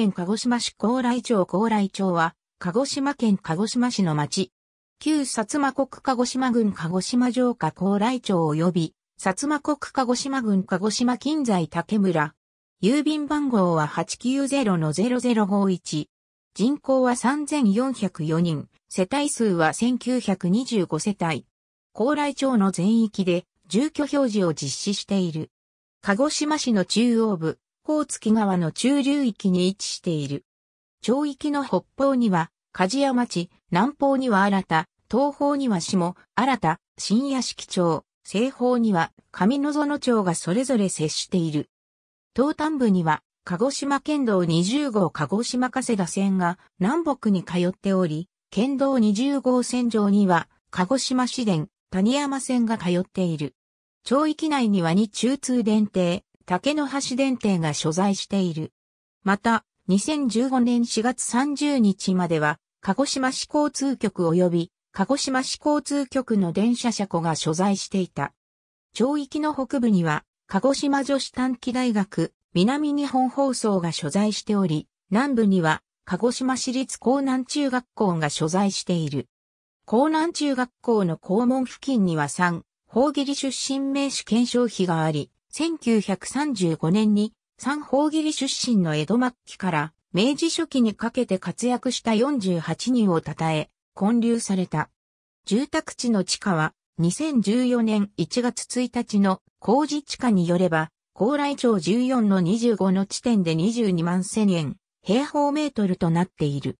県鹿児島市高麗町高麗町は、鹿児島県鹿児島市の町。旧薩摩国鹿児島郡鹿児島城下高麗町及び、薩摩国鹿児島郡鹿児島近在竹村。郵便番号は890-0051。人口は3404人、世帯数は1925世帯。高麗町の全域で住居表示を実施している。鹿児島市の中央部、光月川の中流域に位置している。町域の北方には、鍛冶屋町、南方には新た、東方には下、新た、新屋敷町、西方には上野園町がそれぞれ接している。東端部には、鹿児島県道20号鹿児島加世田線が南北に通っており、県道20号線上には、鹿児島市電、谷山線が通っている。町域内には2中通電停、竹の橋電停が所在している。また、2015年4月30日までは、鹿児島市交通局及び、鹿児島市交通局の電車車庫が所在していた。町域の北部には、鹿児島女子短期大学、南日本放送が所在しており、南部には、鹿児島市立江南中学校が所在している。江南中学校の校門付近には3、法切出身名手検証碑があり、1935年に三宝切出身の江戸末期から明治初期にかけて活躍した48人を称え、建立された。住宅地の地下は2014年1月1日の工事地下によれば、高麗町14の25の地点で22万1000円、平方メートルとなっている。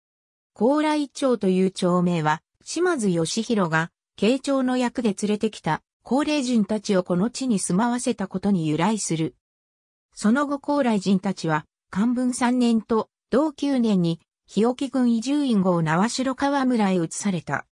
高麗町という町名は、島津義弘が、慶長の役で連れてきた高麗人たちをこの地に住まわせたことに由来する。その後高麗人たちは、漢文3年と同9年に、日置郡移住院号縄城川村へ移された。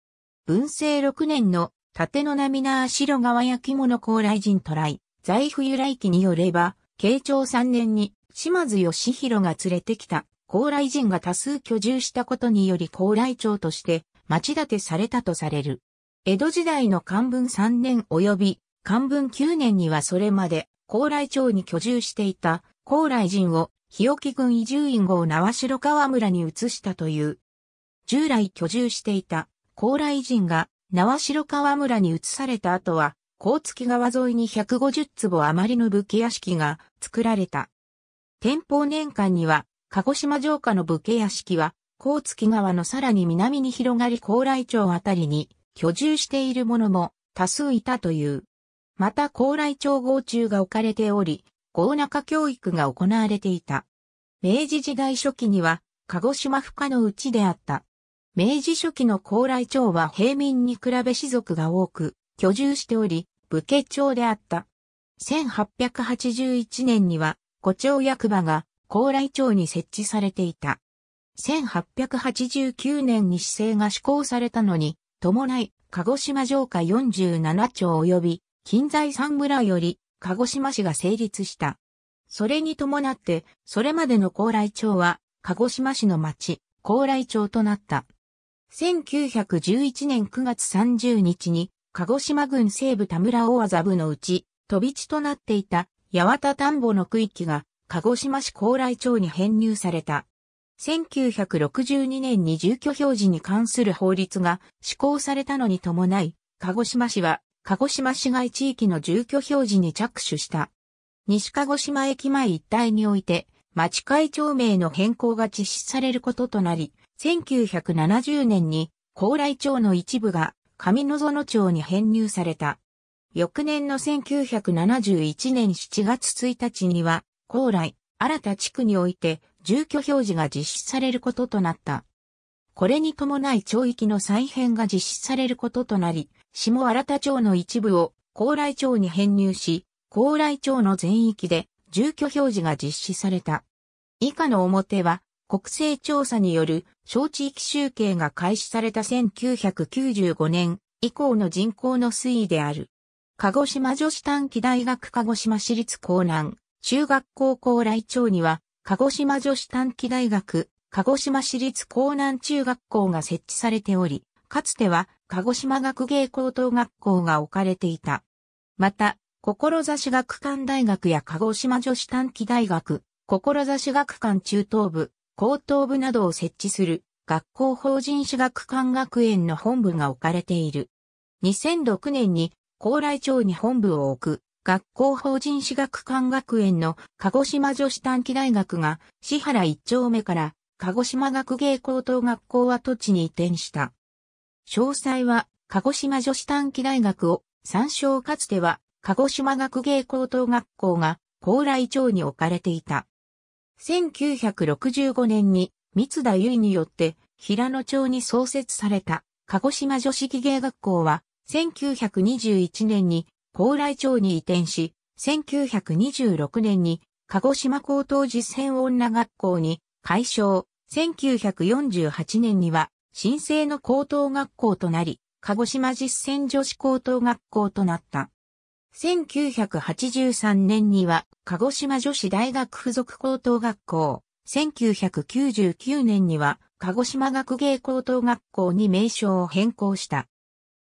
文政6年の縦の涙足白川焼き物高麗人渡来、財布由来記によれば、慶長3年に島津義弘が連れてきた高麗人が多数居住したことにより高麗町として町立てされたとされる。江戸時代の漢文3年及び漢文9年にはそれまで高麗町に居住していた高麗人を日置郡移住院号縄城川村に移したという。従来居住していた高麗人が縄城川村に移された後は、高月川沿いに150坪余りの武家屋敷が作られた。天保年間には、鹿児島城下の武家屋敷は、高月川のさらに南に広がり高麗町あたりに居住している者も多数いたという。また高麗町合中が置かれており、合中教育が行われていた。明治時代初期には、鹿児島不可のうちであった。明治初期の高麗町は平民に比べ士族が多く、居住しており、武家町であった。1881年には、五町役場が高麗町に設置されていた。1889年に市政が施行されたのに、伴い、鹿児島城下47町及び、近在三村より、鹿児島市が成立した。それに伴って、それまでの高麗町は、鹿児島市の町、高麗町となった。1911年9月30日に、鹿児島郡西部田村大麻部のうち、飛び地となっていた八幡田んぼの区域が、鹿児島市高麗町に編入された。1962年に住居表示に関する法律が施行されたのに伴い、鹿児島市は、鹿児島市街地域の住居表示に着手した。西鹿児島駅前一帯において、町会長名の変更が実施されることとなり、1970年に、高麗町の一部が上野園町に編入された。翌年の1971年7月1日には、高麗、新た地区において、住居表示が実施されることとなった。これに伴い町域の再編が実施されることとなり、下新田町の一部を高麗町に編入し、高麗町の全域で住居表示が実施された。以下の表は、国勢調査による小地域集計が開始された1995年以降の人口の推移である。鹿児島女子短期大学鹿児島市立江南中学校高麗町には鹿児島女子短期大学、鹿児島市立江南中学校が設置されており、かつては鹿児島学芸高等学校が置かれていた。また、志学館大学や鹿児島女子短期大学、志学館中等部、高等部などを設置する学校法人私学館学園の本部が置かれている。2006年に高麗町に本部を置く学校法人私学館学園の鹿児島女子短期大学が、市原一丁目から、鹿児島学芸高等学校跡地に移転した。詳細は、鹿児島女子短期大学を参照かつては、鹿児島学芸高等学校が、高麗町に置かれていた。1965年に、三田由衣によって、平野町に創設された、鹿児島女子技芸学校は、1921年に高麗町に移転し、1926年に鹿児島高等実践女学校に改称、1948年には新生の高等学校となり、鹿児島実践女子高等学校となった。1983年には鹿児島女子大学附属高等学校、1999年には鹿児島学芸高等学校に名称を変更した。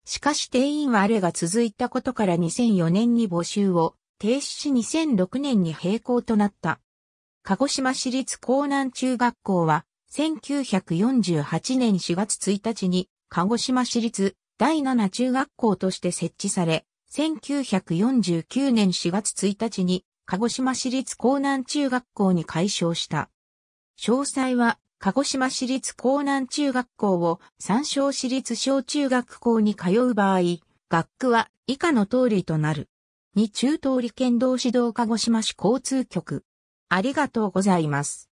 しかし定員割れが続いたことから2004年に募集を停止し2006年に閉校となった。鹿児島市立江南中学校は1948年4月1日に鹿児島市立第7中学校として設置され、1949年4月1日に鹿児島市立江南中学校に改称した。詳細は鹿児島市立江南中学校を参照市立小中学校に通う場合、学区は以下の通りとなる。2中通り県道指導鹿児島市交通局。ありがとうございます。